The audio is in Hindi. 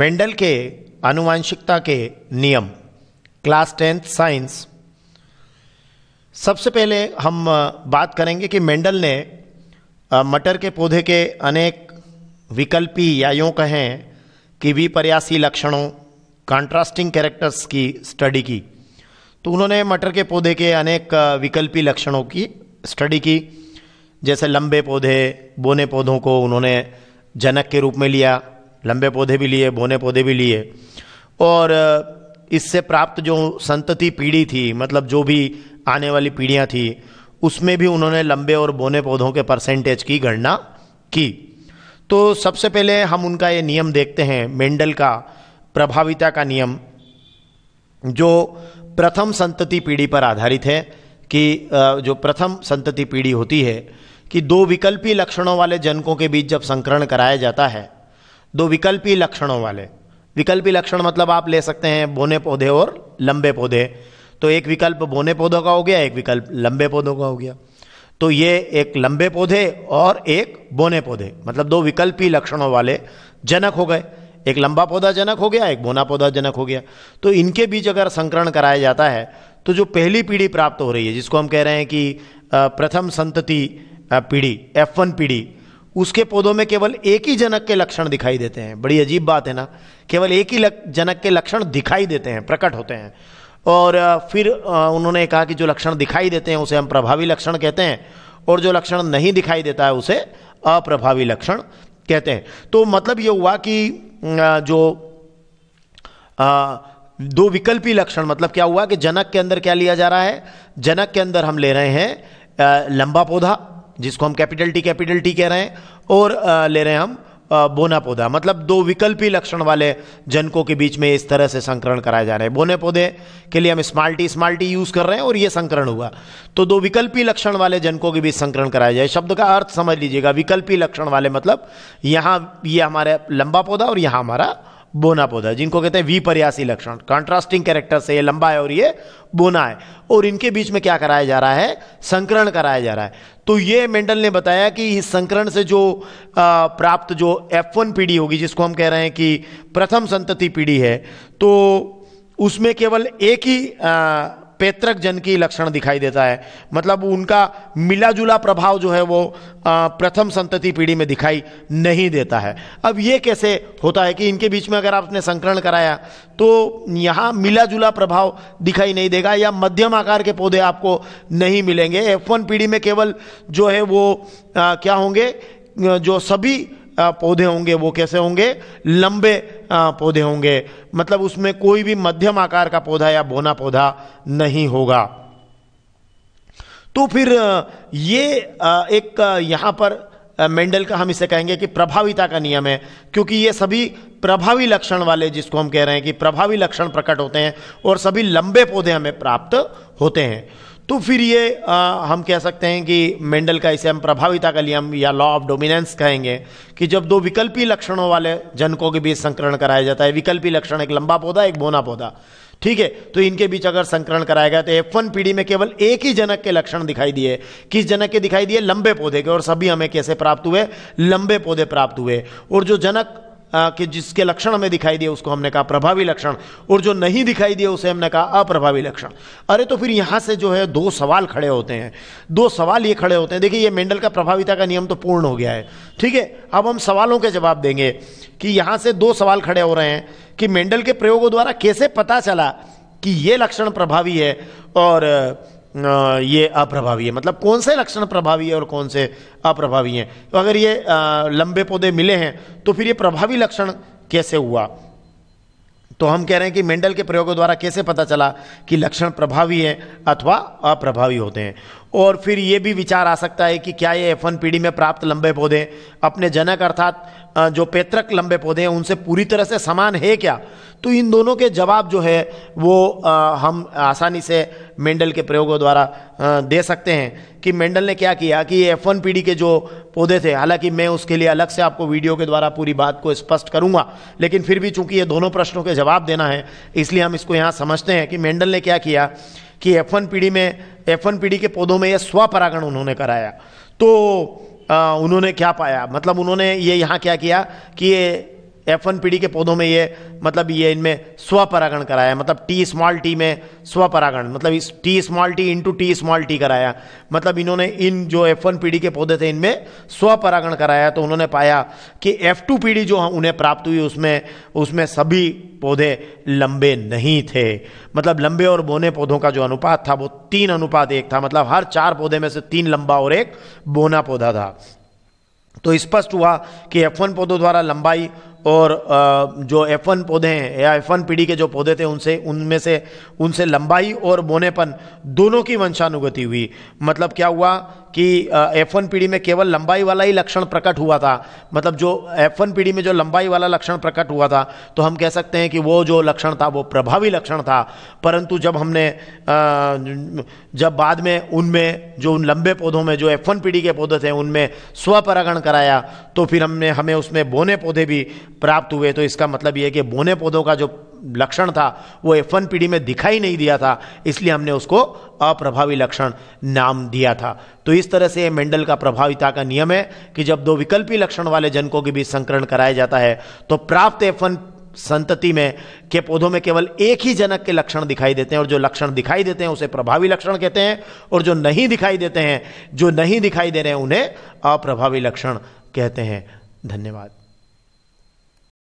मेंडल के अनुवांशिकता के नियम क्लास टेंथ साइंस सबसे पहले हम बात करेंगे कि मेंडल ने मटर के पौधे के अनेक विकल्पी या यूँ कहें कि विपर्यासी लक्षणों कॉन्ट्रास्टिंग कैरेक्टर्स की स्टडी की तो उन्होंने मटर के पौधे के अनेक विकल्पी लक्षणों की स्टडी की जैसे लंबे पौधे बोने पौधों को उन्होंने जनक के रूप में लिया लंबे पौधे भी लिए बोने पौधे भी लिए और इससे प्राप्त जो संतति पीढ़ी थी मतलब जो भी आने वाली पीढ़ियाँ थी उसमें भी उन्होंने लंबे और बोने पौधों के परसेंटेज की गणना की तो सबसे पहले हम उनका ये नियम देखते हैं मेंडल का प्रभाविता का नियम जो प्रथम संतति पीढ़ी पर आधारित है कि जो प्रथम संतति पीढ़ी होती है कि दो विकल्पी लक्षणों वाले जनकों के बीच जब संकरण कराया जाता है दो विकल्पी लक्षणों वाले विकल्पी लक्षण मतलब आप ले सकते हैं बोने पौधे और लंबे पौधे तो एक विकल्प बोने पौधों का हो गया एक विकल्प लंबे पौधों का हो गया तो ये एक लंबे पौधे और एक बोने पौधे मतलब दो विकल्पी लक्षणों वाले जनक हो गए एक लंबा पौधा जनक हो गया एक बोना पौधा जनक हो गया तो इनके बीच अगर संकरण कराया जाता है तो जो पहली पीढ़ी प्राप्त हो रही है जिसको हम कह रहे हैं कि प्रथम संतति पीढ़ी एफ वन पीढ़ी उसके पौधों में केवल एक ही जनक के लक्षण दिखाई देते हैं बड़ी अजीब बात है ना केवल एक ही जनक के लक्षण दिखाई देते हैं प्रकट होते हैं और फिर उन्होंने कहा कि जो लक्षण दिखाई देते हैं उसे हम प्रभावी लक्षण कहते हैं और जो लक्षण नहीं दिखाई देता है उसे अप्रभावी लक्षण कहते हैं तो मतलब ये हुआ कि जो दो विकल्पी लक्षण मतलब क्या हुआ कि जनक के अंदर क्या लिया जा रहा है जनक के अंदर हम ले रहे हैं लंबा पौधा जिसको हम कैपिटल टी कैपिटल टी कह रहे हैं और ले रहे हैं हम बोना पौधा मतलब दो विकल्पी लक्षण वाले जनकों के बीच में इस तरह से संकरण कराए जा रहे हैं बोने पौधे के लिए हम स्मार्टी स्मार्टी यूज़ कर रहे हैं और ये संकरण हुआ तो दो विकल्पी लक्षण वाले जनकों के बीच संकरण कराया जाए शब्द का अर्थ समझ लीजिएगा विकल्पी लक्षण वाले मतलब यहाँ ये यह हमारे लंबा पौधा और यहाँ हमारा बोना पौधा जिनको कहते हैं विपर्यासी लक्षण कॉन्ट्रास्टिंग कैरेक्टर से ये लंबा है और ये बोना है और इनके बीच में क्या कराया जा रहा है संकरण कराया जा रहा है तो ये मेंडल ने बताया कि इस संकरण से जो आ, प्राप्त जो एफ वन पीढ़ी होगी जिसको हम कह रहे हैं कि प्रथम संतति पीढ़ी है तो उसमें केवल एक ही आ, पैतृक जन की लक्षण दिखाई देता है मतलब उनका मिला जुला प्रभाव जो है वो प्रथम संतति पीढ़ी में दिखाई नहीं देता है अब ये कैसे होता है कि इनके बीच में अगर आपने संकरण कराया तो यहाँ मिला जुला प्रभाव दिखाई नहीं देगा या मध्यम आकार के पौधे आपको नहीं मिलेंगे एफ पीढ़ी में केवल जो है वो आ, क्या होंगे जो सभी पौधे होंगे वो कैसे होंगे लंबे पौधे होंगे मतलब उसमें कोई भी मध्यम आकार का पौधा या बोना पौधा नहीं होगा तो फिर ये एक यहां पर मेंडल का हम इसे कहेंगे कि प्रभाविता का नियम है क्योंकि ये सभी प्रभावी लक्षण वाले जिसको हम कह रहे हैं कि प्रभावी लक्षण प्रकट होते हैं और सभी लंबे पौधे हमें प्राप्त होते हैं तो फिर ये आ, हम कह सकते हैं कि मेंडल का इसे हम प्रभाविता का नियम या लॉ ऑफ डोमिनेंस कहेंगे कि जब दो विकल्पी लक्षणों वाले जनकों के बीच संकरण कराया जाता है विकल्पी लक्षण एक लंबा पौधा एक बोना पौधा ठीक है तो इनके बीच अगर संकरण कराया गया तो एफ वन पीढ़ी में केवल एक ही जनक के लक्षण दिखाई दिए किस जनक के दिखाई दिए लंबे पौधे के और सभी हमें कैसे प्राप्त हुए लंबे पौधे प्राप्त हुए और जो जनक कि जिसके लक्षण हमें दिखाई दिए उसको हमने कहा प्रभावी लक्षण और जो नहीं दिखाई दिए उसे हमने कहा अप्रभावी लक्षण अरे तो फिर यहां से जो है दो सवाल खड़े होते हैं दो सवाल ये खड़े होते हैं देखिए ये मेंडल का प्रभाविता का नियम तो पूर्ण हो गया है ठीक है अब हम सवालों के जवाब देंगे कि यहां से दो सवाल खड़े हो रहे हैं कि मेंडल के प्रयोगों द्वारा कैसे पता चला कि ये लक्षण प्रभावी है और ये अप्रभावी है मतलब कौन से लक्षण प्रभावी है और कौन से अप्रभावी हैं तो अगर ये लंबे पौधे मिले हैं तो फिर ये प्रभावी लक्षण कैसे हुआ तो हम कह रहे हैं कि मेंडल के प्रयोगों द्वारा कैसे पता चला कि लक्षण प्रभावी है अथवा अप्रभावी होते हैं और फिर ये भी विचार आ सकता है कि क्या ये एफ पीढ़ी में प्राप्त लंबे पौधे अपने जनक अर्थात जो पैतृक लंबे पौधे हैं उनसे पूरी तरह से समान है क्या तो इन दोनों के जवाब जो है वो आ, हम आसानी से मेंडल के प्रयोगों द्वारा आ, दे सकते हैं कि मेंडल ने क्या किया कि एफ वन पीढ़ी के जो पौधे थे हालांकि मैं उसके लिए अलग से आपको वीडियो के द्वारा पूरी बात को स्पष्ट करूंगा लेकिन फिर भी चूंकि ये दोनों प्रश्नों के जवाब देना है इसलिए हम इसको यहाँ समझते हैं कि मेंडल ने क्या किया कि एफ वन पीढ़ी में एफ वन पीढ़ी के पौधों में यह स्वपरागण उन्होंने कराया तो आ, उन्होंने क्या पाया मतलब उन्होंने ये यहाँ क्या किया कि ये एफ वन पीढ़ी के पौधों में ये मतलब ये इनमें स्वपरागण कराया मतलब टी स्मॉल टी में स्वपरागण मतलब इस T small t into T small t कराया मतलब इन्होंने इन जो एफ वन पीढ़ी के पौधे थे इनमें स्वपरागण कराया तो उन्होंने पाया कि एफ टू पीढ़ी जो हाँ उन्हें प्राप्त हुई उसमें उसमें सभी पौधे लंबे नहीं थे मतलब लंबे और बोने पौधों का जो अनुपात था वो तीन अनुपात एक था मतलब हर चार पौधे में से तीन लंबा और एक बोना पौधा था तो स्पष्ट हुआ कि एफ वन पौधों द्वारा लंबाई और जो एफ वन पौधे हैं या एफ वन पीढ़ी के जो पौधे थे उनसे उनमें से उनसे लंबाई और बोनेपन दोनों की वंशानुगति हुई मतलब क्या हुआ कि एफ वन पीढ़ी में केवल लंबाई वाला ही लक्षण प्रकट हुआ था मतलब जो एफ वन पीढ़ी में जो लंबाई वाला लक्षण प्रकट हुआ था तो हम कह सकते हैं कि वो जो लक्षण था वो प्रभावी लक्षण था परंतु जब हमने जब बाद में उनमें जो उन लंबे पौधों में जो एफ वन पीढ़ी के पौधे थे उनमें स्वपरागण कराया तो फिर हमने हमें उसमें बोने पौधे भी प्राप्त हुए तो इसका मतलब ये है कि बोने पौधों का जो लक्षण था वो एफ वन पीढ़ी में दिखाई नहीं दिया था इसलिए हमने उसको अप्रभावी लक्षण नाम दिया था तो इस तरह से मेंडल का प्रभाविता का नियम है कि जब दो विकल्पी लक्षण वाले जनकों के बीच संकरण कराया जाता है तो प्राप्त एफ संतति में के पौधों में केवल एक ही जनक के लक्षण दिखाई देते हैं और जो लक्षण दिखाई देते हैं उसे प्रभावी लक्षण कहते हैं और जो नहीं दिखाई देते हैं जो नहीं दिखाई दे रहे हैं उन्हें अप्रभावी लक्षण कहते हैं धन्यवाद